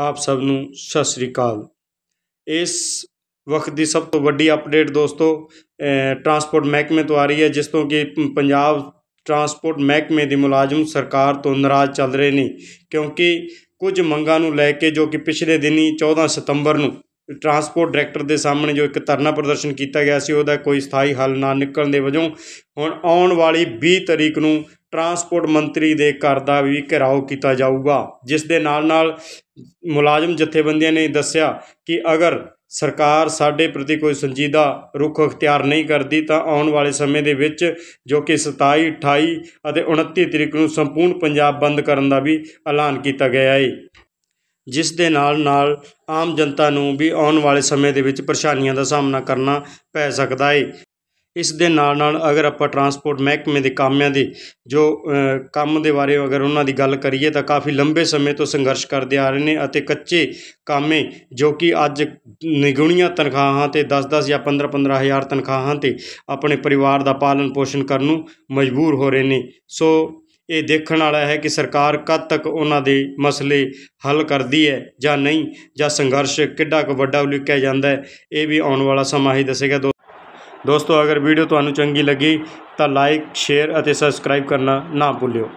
ਆਪ ਸਭ ਨੂੰ ਸਤਿ ਸ੍ਰੀ ਅਕਾਲ ਇਸ ਵਕਤ ਦੀ ਸਭ ਤੋਂ ਵੱਡੀ ਅਪਡੇਟ ਦੋਸਤੋ ਟਰਾਂਸਪੋਰਟ ਮਹਿਕਮੇ ਤੋਂ ਆ ਰਹੀ ਹੈ ਜਿਸ ਤੋਂ ਕਿ ਪੰਜਾਬ ਟਰਾਂਸਪੋਰਟ ਮਹਿਕਮੇ ਦੇ ਮੁਲਾਜ਼ਮ ਸਰਕਾਰ ਤੋਂ ਨਾਰਾਜ਼ ਚੱਲ ਰਹੇ ਨੇ ਕਿਉਂਕਿ ਕੁਝ ਮੰਗਾਂ ਨੂੰ ਲੈ ਕੇ ਜੋ ਕਿ ਪਿਛਲੇ ਦਿਨੀ 14 ਸਤੰਬਰ ਨੂੰ ਟਰਾਂਸਪੋਰਟ ਡਾਇਰੈਕਟਰ ਦੇ ਸਾਹਮਣੇ ਜੋ ਇੱਕ ਧਰਨਾ ਪ੍ਰਦਰਸ਼ਨ ਕੀਤਾ ਗਿਆ ਸੀ ਉਹਦਾ ਕੋਈ ਸਥਾਈ ਹੱਲ ਨਾ ਨਿਕਲਣ ਦੇ ਵਜੋਂ ਹੁਣ ਆਉਣ ਵਾਲੀ 20 ਤਰੀਕ ਨੂੰ ਟਰਾਂਸਪੋਰਟ ਮੰਤਰੀ ਦੇ ਘਰ ਦਾ ਵੀ ਘਿਰਾਓ ਕੀਤਾ ਜਾਊਗਾ ਜਿਸ ਦੇ ਨਾਲ ਨਾਲ ਮੁਲਾਜ਼ਮ ਜਥੇਬੰਦੀਆਂ ਨੇ ਦੱਸਿਆ ਕਿ ਅਗਰ ਸਰਕਾਰ ਸਾਡੇ ਪ੍ਰਤੀ ਕੋਈ ਸੰਜੀਦਾ ਰੁਖ ਅਖਤਿਆਰ ਨਹੀਂ ਕਰਦੀ ਤਾਂ ਆਉਣ ਵਾਲੇ ਸਮੇਂ ਦੇ ਵਿੱਚ ਜੋ ਕਿ 27 28 ਅਤੇ 29 ਤਰੀਕ ਨੂੰ ਸੰਪੂਰਨ ਪੰਜਾਬ ਬੰਦ ਕਰਨ ਦਾ ਵੀ ਐਲਾਨ ਕੀਤਾ ਗਿਆ ਹੈ ਜਿਸ ਦੇ ਨਾਲ ਨਾਲ ਆਮ ਜਨਤਾ ਨੂੰ ਵੀ ਆਉਣ ਵਾਲੇ ਸਮੇਂ ਦੇ ਵਿੱਚ ਪਰੇਸ਼ਾਨੀਆਂ ਦਾ ਸਾਹਮਣਾ ਕਰਨਾ ਪੈ ਸਕਦਾ ਹੈ ਇਸ ਦੇ ਨਾਲ ਨਾਲ ਅਗਰ ਆਪਾਂ ਟਰਾਂਸਪੋਰਟ ਮਹਿਕਮੇ ਦੇ ਕਾਮਿਆਂ ਦੀ ਜੋ ਕੰਮ ਦੇ ਬਾਰੇ ਅਗਰ ਉਹਨਾਂ ਦੀ ਗੱਲ ਕਰੀਏ ਤਾਂ ਕਾਫੀ ਲੰਬੇ ਸਮੇਂ ਤੋਂ ਸੰਘਰਸ਼ ਕਰਦੇ ਆ ਰਹੇ ਨੇ ਅਤੇ ਕੱਚੇ ਕਾਮੇ ਜੋ ਕਿ ਅੱਜ ਨਿਗੁਣੀਆਂ ਤਨਖਾਹਾਂ ਤੇ 10-10 ਜਾਂ 15-15 ਹਜ਼ਾਰ ਤਨਖਾਹਾਂ ਤੇ ਆਪਣੇ ਪਰਿਵਾਰ ਦਾ ਪਾਲਣ ਪੋਸ਼ਣ ਕਰਨ ਨੂੰ ਮਜਬੂਰ ਹੋ ਰਹੇ ਨੇ ਸੋ ਇਹ ਦੇਖਣ ਵਾਲਾ ਹੈ ਕਿ ਸਰਕਾਰ ਕਦ ਤੱਕ ਉਹਨਾਂ ਦੇ ਮਸਲੇ ਹੱਲ ਕਰਦੀ ਹੈ ਜਾਂ ਨਹੀਂ ਜਾਂ ਸੰਘਰਸ਼ ਕਿੱਡਾ ਕੁ ਵੱਡਾ ਉਲੀਕਿਆ ਜਾਂਦਾ ਹੈ ਇਹ ਵੀ ਆਉਣ ਵਾਲਾ ਸਮਾਂ ਹੀ ਦੱਸੇਗਾ ਦੋਸਤੋ ਅਗਰ ਵੀਡੀਓ ਤੁਹਾਨੂੰ ਚੰਗੀ ਲੱਗੀ ਤਾਂ ਲਾਈਕ ਸ਼ੇਅਰ ਅਤੇ ਸਬਸਕ੍ਰਾਈਬ ਕਰਨਾ ਨਾ ਭੁੱਲਿਓ